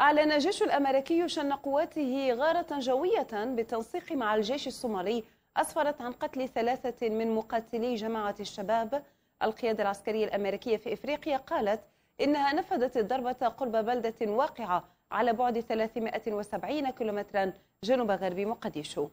أعلن الجيش الأمريكي شن قواته غارة جوية بالتنسيق مع الجيش الصومالي أسفرت عن قتل ثلاثة من مقاتلي جماعة الشباب القيادة العسكرية الأمريكية في إفريقيا قالت إنها نفذت الضربة قرب بلدة واقعة على بعد 370 كيلومترا جنوب غرب مقديشو